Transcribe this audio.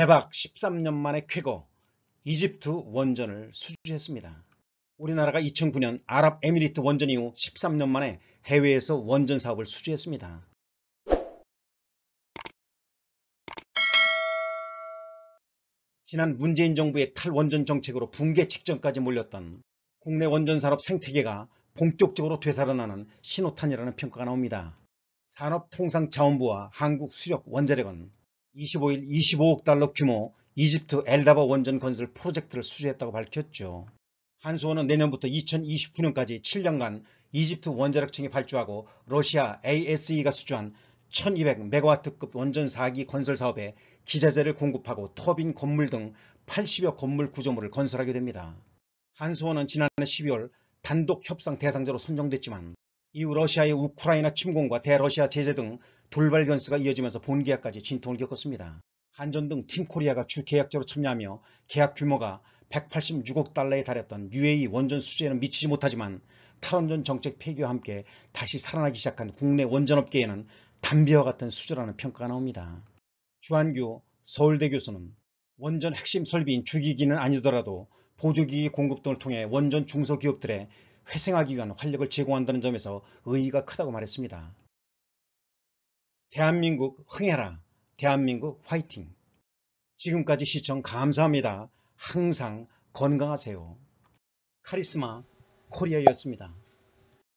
해박 13년 만에 쾌거 이집트 원전을 수주했습니다. 우리나라가 2009년 아랍에미리트 원전 이후 13년 만에 해외에서 원전 사업을 수주했습니다. 지난 문재인 정부의 탈원전 정책으로 붕괴 직전까지 몰렸던 국내 원전 산업 생태계가 본격적으로 되살아나는 신호탄이라는 평가가 나옵니다. 산업통상자원부와 한국수력원자력은 25일 25억 달러 규모 이집트 엘다바 원전 건설 프로젝트를 수주했다고 밝혔죠. 한수원은 내년부터 2029년까지 7년간 이집트 원자력청이 발주하고 러시아 ASE가 수주한 1200메가와트급 원전 4기 건설 사업에 기자재를 공급하고 터빈 건물 등 80여 건물 구조물을 건설하게 됩니다. 한수원은 지난해 12월 단독 협상 대상자로 선정됐지만 이후 러시아의 우크라이나 침공과 대러시아 제재 등 돌발 변수가 이어지면서 본계약까지 진통을 겪었습니다. 한전 등 팀코리아가 주 계약자로 참여하며 계약 규모가 186억 달러에 달했던 UAE 원전 수주에는 미치지 못하지만 탈원전 정책 폐기와 함께 다시 살아나기 시작한 국내 원전업계에는 담비와 같은 수주라는 평가가 나옵니다. 주한규 서울대 교수는 원전 핵심 설비인 주기기는 아니더라도 보조기기 공급 등을 통해 원전 중소기업들의 회생하기 위한 활력을 제공한다는 점에서 의의가 크다고 말했습니다. 대한민국 흥해라. 대한민국 화이팅. 지금까지 시청 감사합니다. 항상 건강하세요. 카리스마 코리아였습니다.